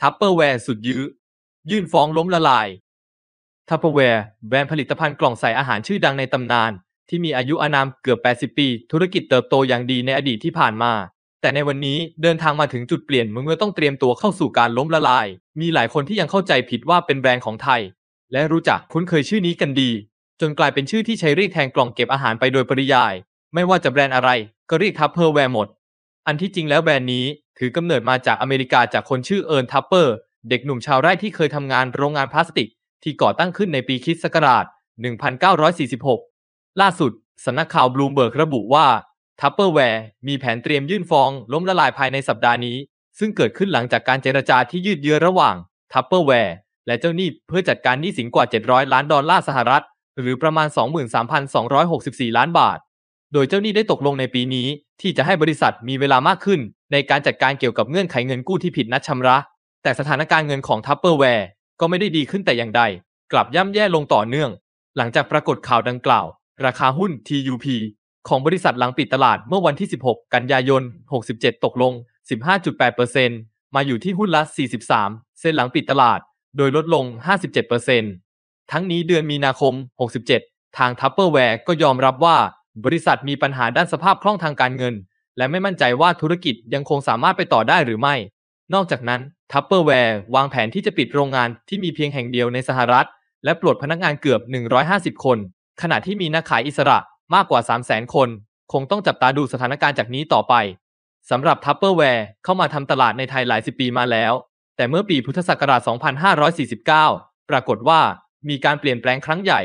ทัพเปอร์แวร์สุดยื้อ ยื่นฟ้องล้มละลายทัพเปอร์แวร์แบรนด์ผลิตภัณฑ์กล่องใส่อาหารชื่อดังในตำนาน ที่มีอายุอานามเกือบ 80 ปี ธุรกิจเติบโตอย่างดีในอดีตที่ผ่านมา แต่ในวันนี้เดินทางมาถึงจุดเปลี่ยนเมื่อต้องเตรียมตัวเข้าสู่การล้มละลาย มีหลายคนที่ยังเข้าใจผิดว่าเป็นแบรนด์ของไทย และรู้จักคุ้นเคยชื่อนี้กันดี จนกลายเป็นชื่อที่ใช้เรียกแทนกล่องเก็บอาหารไปโดยปริยาย ไม่ว่าจะแบรนด์อะไรก็เรียกทัพเพอร์แวร์หมดอันที่จริงแล้วแบรนด์นี้ถือกำเนิดมาจากอเมริกาจากคนชื่อเอิร์นทัปเปอร์ เด็กหนุ่มชาวไร่ที่เคยทำงานโรงงานพลาสติก ที่ก่อตั้งขึ้นในปีคิศสกราช 1946 ล่าสุดสำนักข่าวบลูเบิร์กระบุว่าทัปเปอร์แวร์มีแผนเตรียมยื่นฟ้องล้มละลายภายในสัปดาห์นี้ ซึ่งเกิดขึ้นหลังจากการเจรจาที่ยืดเยื้อระหว่างทัปเปอร์แวร์และเจ้าหนี้เพื่อจัดการหนี้สินกว่า 700 ล้านดอลลาร์สหรัฐ หรือประมาณ 23,264 ล้านบาท โดยเจ้าหนี้ได้ตกลงในปีนี้ที่จะให้บริษัทมีเวลามากขึ้นในการจัดการเกี่ยวกับเงื่อนไขเงินกู้ที่ผิดนัดชำระ แต่สถานการณ์เงินของทัพเปอร์แวร์ก็ไม่ได้ดีขึ้นแต่อย่างใด กลับย่ำแย่ลงต่อเนื่อง หลังจากปรากฏข่าวดังกล่าว ราคาหุ้น TUP ของบริษัทหลังปิดตลาดเมื่อวันที่ 16 กันยายน 67 ตกลง 15.8%มาอยู่ที่หุ้นละ 43 เส้นหลังปิดตลาด โดยลดลง 57%ทั้งนี้เดือนมีนาคม 67 ทางทัพเปอร์แวร์ก็ยอมรับว่า บริษัทมีปัญหาด้านสภาพคล่องทางการเงินและไม่มั่นใจว่าธุรกิจยังคงสามารถไปต่อได้หรือไม่ นอกจากนั้นทัพเปอร์แวร์วางแผนที่จะปิดโรงงานที่มีเพียงแห่งเดียวในสหรัฐ และปลดพนักงานเกือบ 150 คน ขณะที่มีนักขายอิสระมากกว่า 300,000 คน คงต้องจับตาดูสถานการณ์จากนี้ต่อไป สำหรับทัพเปอร์แวร์เข้ามาทำตลาดในไทยหลายสิบปีมาแล้ว แต่เมื่อปีพุทธศักราช 2549 ปรากฏว่ามีการเปลี่ยนแปลงครั้งใหญ่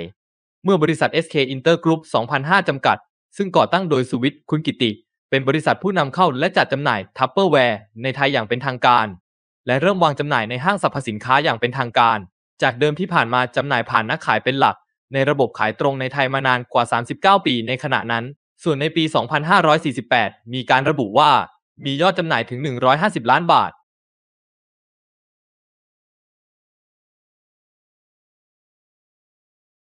เมื่อบริษัท SK Inter Group 2005 จำกัด ซึ่งก่อตั้งโดยสุวิทย์คุณกิติเป็นบริษัทผู้นำเข้าและจัดจำหน่ายทัพเปอร์แวร์ในไทยอย่างเป็นทางการ และเริ่มวางจำหน่ายในห้างสรรพสินค้าอย่างเป็นทางการ จากเดิมที่ผ่านมาจำหน่ายผ่านนักขายเป็นหลัก ในระบบขายตรงในไทยมานานกว่า 39 ปีในขณะนั้น ส่วนในปี 2548 มีการระบุว่ามียอดจำหน่ายถึง 150 ล้านบาท